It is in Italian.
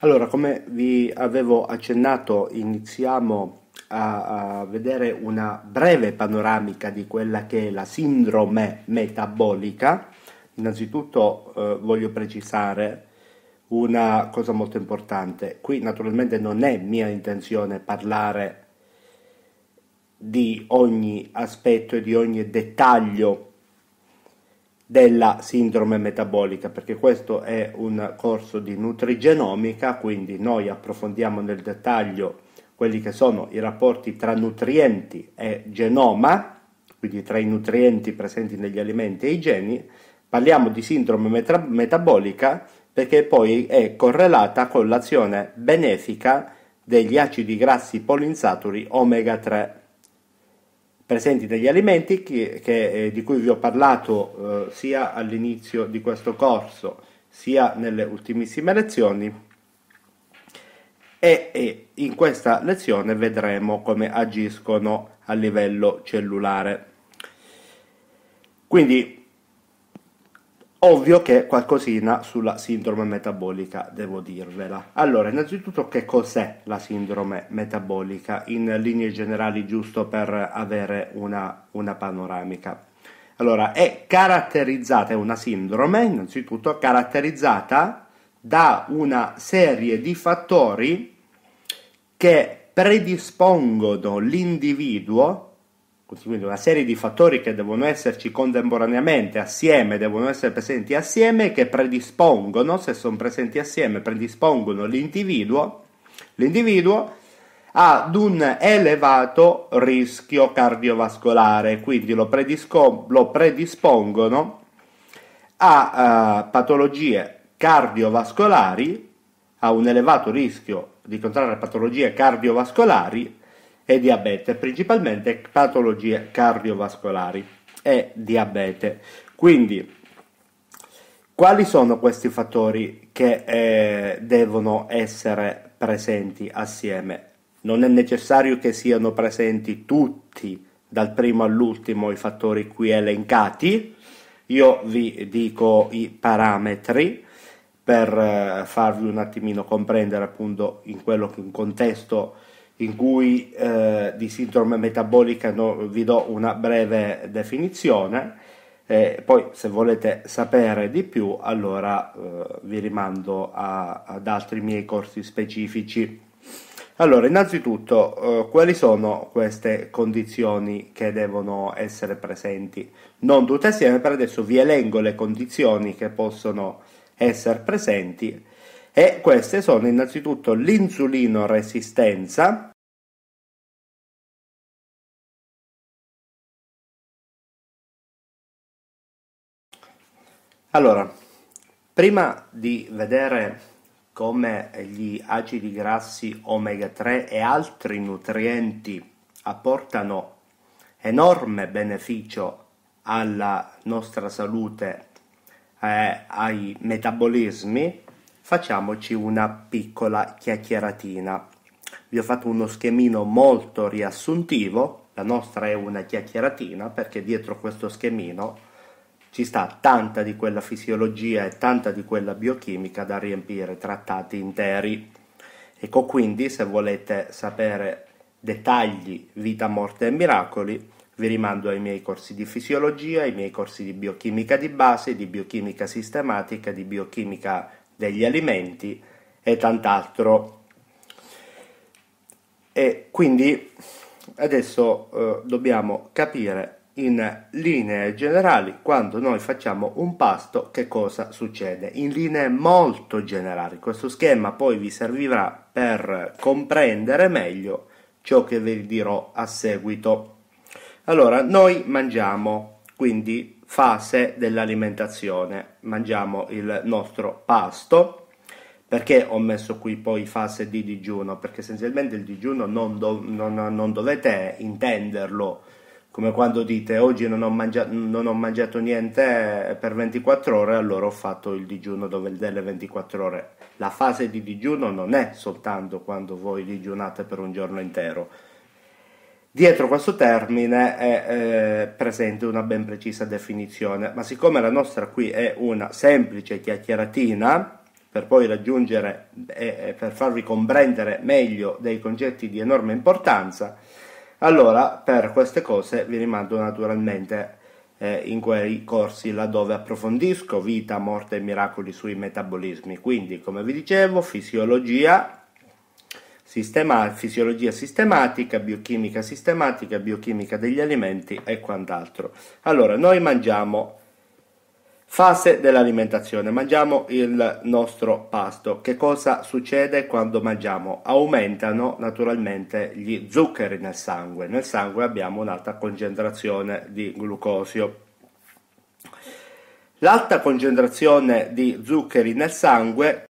Allora, come vi avevo accennato, iniziamo a, a, vedere una breve panoramica di quella che è la sindrome metabolica. Innanzitutto eh, voglio precisare una cosa molto importante. Qui naturalmente non è mia intenzione parlare di ogni aspetto e di ogni dettaglio della sindrome metabolica, perché questo è un corso di nutrigenomica, quindi noi approfondiamo nel dettaglio quelli che sono i rapporti tra nutrienti e genoma, quindi tra i nutrienti presenti negli alimenti e i geni, parliamo di sindrome meta- metabolica perché poi è correlata con l'azione benefica degli acidi grassi polinsaturi omega 3 presenti degli alimenti che, che, eh, di cui vi ho parlato eh, sia all'inizio di questo corso sia nelle ultimissime lezioni e, e in questa lezione vedremo come agiscono a livello cellulare. Quindi Ovvio che qualcosina sulla sindrome metabolica devo dirvela. Allora, innanzitutto che cos'è la sindrome metabolica in linee generali giusto per avere una, una panoramica? Allora, è caratterizzata, è una sindrome innanzitutto caratterizzata da una serie di fattori che predispongono l'individuo quindi una serie di fattori che devono esserci contemporaneamente, assieme, devono essere presenti assieme, che predispongono, se sono presenti assieme, predispongono l'individuo, l'individuo ad un elevato rischio cardiovascolare, quindi lo, predisco, lo predispongono a uh, patologie cardiovascolari, a un elevato rischio di contrarre patologie cardiovascolari e diabete, principalmente patologie cardiovascolari e diabete. Quindi, quali sono questi fattori che eh, devono essere presenti assieme? Non è necessario che siano presenti tutti, dal primo all'ultimo, i fattori qui elencati. Io vi dico i parametri per eh, farvi un attimino comprendere appunto in quello che un contesto in cui eh, di sindrome metabolica no, vi do una breve definizione. E eh, poi se volete sapere di più allora eh, vi rimando a, ad altri miei corsi specifici. Allora, innanzitutto, eh, quali sono queste condizioni che devono essere presenti? Non tutte assieme, per adesso vi elenco le condizioni che possono essere presenti e queste sono innanzitutto resistenza Allora, prima di vedere come gli acidi grassi omega 3 e altri nutrienti apportano enorme beneficio alla nostra salute e eh, ai metabolismi, facciamoci una piccola chiacchieratina. Vi ho fatto uno schemino molto riassuntivo, la nostra è una chiacchieratina perché dietro questo schemino ci sta tanta di quella fisiologia e tanta di quella biochimica da riempire trattati interi. Ecco quindi se volete sapere dettagli vita, morte e miracoli, vi rimando ai miei corsi di fisiologia, ai miei corsi di biochimica di base, di biochimica sistematica, di biochimica degli alimenti e tant'altro. E quindi adesso eh, dobbiamo capire in linee generali quando noi facciamo un pasto che cosa succede in linee molto generali questo schema poi vi servirà per comprendere meglio ciò che vi dirò a seguito allora noi mangiamo quindi fase dell'alimentazione. Mangiamo il nostro pasto. Perché ho messo qui poi fase di digiuno? Perché essenzialmente il digiuno non, do, non, non dovete intenderlo come quando dite oggi non ho, mangiato, non ho, mangiato niente per 24 ore, allora ho fatto il digiuno delle 24 ore. La fase di digiuno non è soltanto quando voi digiunate per un giorno intero, Dietro questo termine è eh, presente una ben precisa definizione, ma siccome la nostra qui è una semplice chiacchieratina, per poi raggiungere e eh, eh, per farvi comprendere meglio dei concetti di enorme importanza, allora per queste cose vi rimando naturalmente eh, in quei corsi laddove approfondisco vita, morte e miracoli sui metabolismi. Quindi, come vi dicevo, fisiologia, sistema, fisiologia sistematica, biochimica sistematica, biochimica degli alimenti e quant'altro. Allora, noi mangiamo fase dell'alimentazione, mangiamo il nostro pasto. Che cosa succede quando mangiamo? Aumentano naturalmente gli zuccheri nel sangue. Nel sangue abbiamo un'alta concentrazione di glucosio. L'alta concentrazione di zuccheri nel sangue